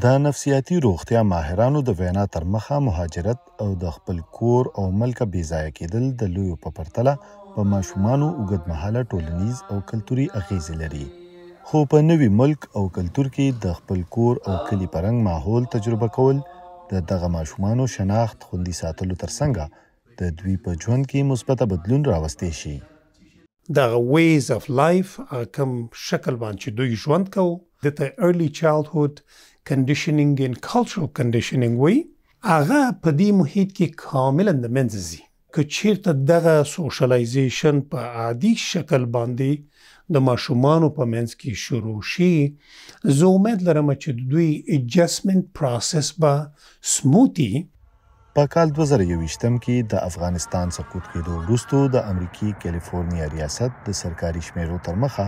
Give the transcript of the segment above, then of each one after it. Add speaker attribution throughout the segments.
Speaker 1: د نفسیاتي روغتیا ماهرانو د وینا تر مخه مهاجرت او د خپل کور او ملک بې ځای کېدل د لویو په پرتله په ماشومانو اوږدمهاله ټولنیز او کلتوري اغیزې لري خو په نوي ملک او کلتور کې د خپل کور او کلی پرنګ ماحول تجربه کول د دغه ماشومانو شناخت خوندي ساتلو ترڅنګ د دوی په ژوند کې مثبت بدلون راوستي شي
Speaker 2: دغه ویز اف لایف کوم شکل باندې دوی ژوند کوي د ته ارلی چایلډهود کنډیشنینګ ان کلچرل کنډیشنینګ وی هغه په دې محیط کې کاملا د منځزي که چیرته دغه سوشلایزیشن په عادي شکل باندې د ماشومان په منځ کې شروع شي زه امید لرم چې دوی ایڈجسٹمنٹ پروسس با سموتي
Speaker 1: په کال 2021م کې د افغانستان سقوط کېدو وروسته د امریکای کالیفورنیا ریاست د سرکاري شمیرو ترمخه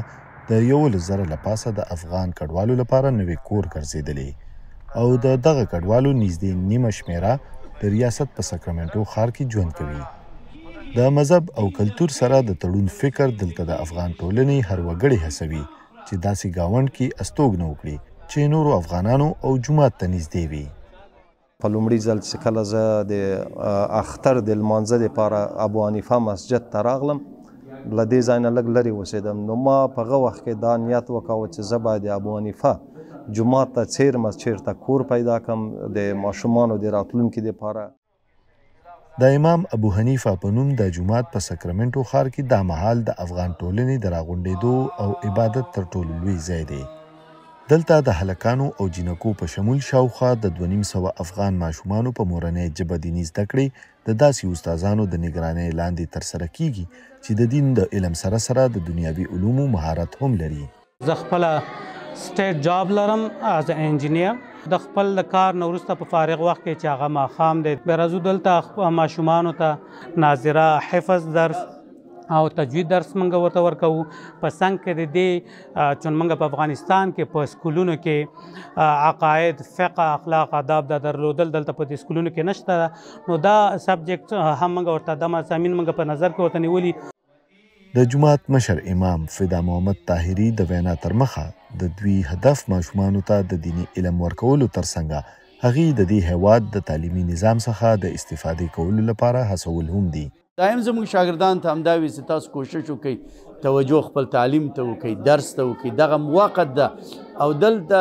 Speaker 1: د یولس زره لپاسه د افغان کډوالو لپاره نوې کور ګرځېدلې او د دغه کډوالو نږدې نیمه شمیره د ریاست په ساکرامنټو ښار کې ژوند کوي د مذهب او کلتور سره د تړون فکر دلته د افغان ټولنې هر وګړي هڅوي چې داسې گاوند کې استوګنه وکړي چې نورو افغانانو او جماعت ته نږدې وي په لومړي ځل چې کله زه د اختر د لمانځه لپاره ابو حنیفه مسجد ته راغلم لدې ځای نه لږ لرې اوسېدم نو ما په هغه وخت کې دا نیت وکاوه چې زه به د ابو حنیفه جمعه ته څیرمه چېرته کور پیدا کم د ماشومانو د راتلونکي دپاره د امام ابو حنیفه په نوم د جمعات په ساکرامنټو ښار کې دا محل د افغان ټولنې د راغونډېدو او عبادت تر ټولو لوی ځای دی دلته د هلکانو او جینکو په شمول شاوخوا د 2500 افغان ماشومانو په مورنۍ ژبه دیني زده کړې د داسې استادانو د نگرانۍ لاندې ترسره کیږي چې د دین د علم سره سره د دنیاوي علومو مهارت هم لري
Speaker 2: زه خپل سټیټ جاب لرم از انجینیر د خپل د کار نورسته په فارغ وخت کې چې هغه ما خام دی به راځو دلته ماشومان ته ناظره حفظ درس او تجوید درس مونږ ورته ورکو په څنګ کې د دې چون مونږ په افغانستان کې په سکولونو کې عقاید فقه اخلاق آداب د درلودل دلته په سکولونو کې نشته نو دا سبجیکټ هم مونږ ورته د مضامین مونږ په نظر کې ورته نیولي
Speaker 1: د جماعت مشر امام فدا محمد طاهری د وینا تر مخه د دوی هدف ماشومان ته د دینی علم ورکولو ترڅنګ هغې د دې هواد د تعلیمي نظام څخه د استفادې کولو لپاره هڅول هم دي دایم زموږ شاګردان ته همدا وي چې تاسو کوشش وکړئ توجه خپل تعلیم ته وکړئ درس ته وکړئ دغه موقت ده او دلته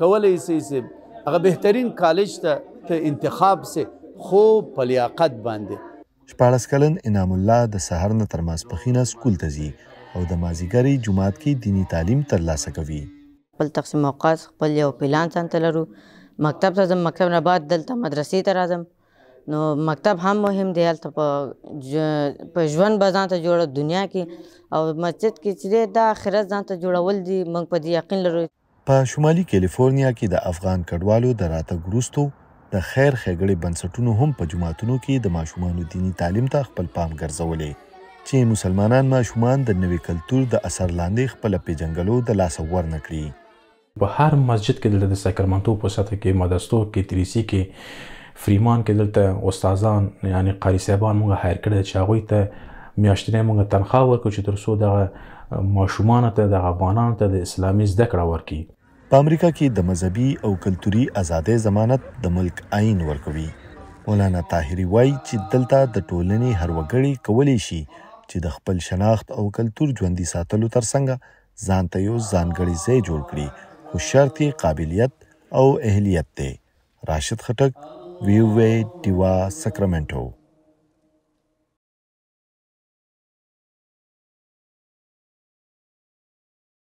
Speaker 1: کولی سي چې هغه بهترین کالج ته ته انتخاب سي
Speaker 2: خو په لیاقت باندې
Speaker 1: شپاړس کلن انعام الله د سهار نه تر ماسپخینه سکول ته ځي او د مازیګری جماعت کې دینی تعلیم ترلاسه کوي
Speaker 2: خپل تقسیم اوقات خپل یو پلان ځان ته لرو مکتب ته ځم مکتب نه بعد دلته مدرسې ته راځم نو مکتب هم مهم دی هلته په په ژوند به ځان ته جوړه دنیا کې او مسجد کې چې دی دا آخرت ځان ته جوړول دي موږ په دې یقین لرو
Speaker 1: په شمالي کالیفورنیا کې د افغان کډوالو د راتګ وروستو د خیر ښېګړې بنسټونو هم په جماعتونو کې د ماشومانو دینی تعلیم ته خپل پام ګرځولې چې مسلمانان ماشومان د نوي کلتور د اثر لاندې خپل پیژنګلو د لاسه ورنکړي په هر مسجد کې د ساکرمنتو په سطح کې مدرسو کې تریسی کې فریمان کې
Speaker 2: دلته استادان یعنی قاری صاحبان موږ هایر کړل چې هغه ته میاشتنه موږ تنخواه ورکړو چې تر څو د ماشومان ته د افغانان ته د اسلامي زده کړه ورکړي
Speaker 1: په امریکا کې د مذهبي او کلتوري ازادۍ ضمانت د ملک آئین ورکوي مولانا طاهری وای چې دلته د ټولنې هر وګړي کولی شي چې د خپل شناخت او کلتور ژوندۍ ساتلو ترڅنګ ځان ته یو ځانګړي ځای جوړ کړي خو شرط یې قابلیت او اهلیت دی راشد خټک व्यूवे डिवा सक्रमेंटो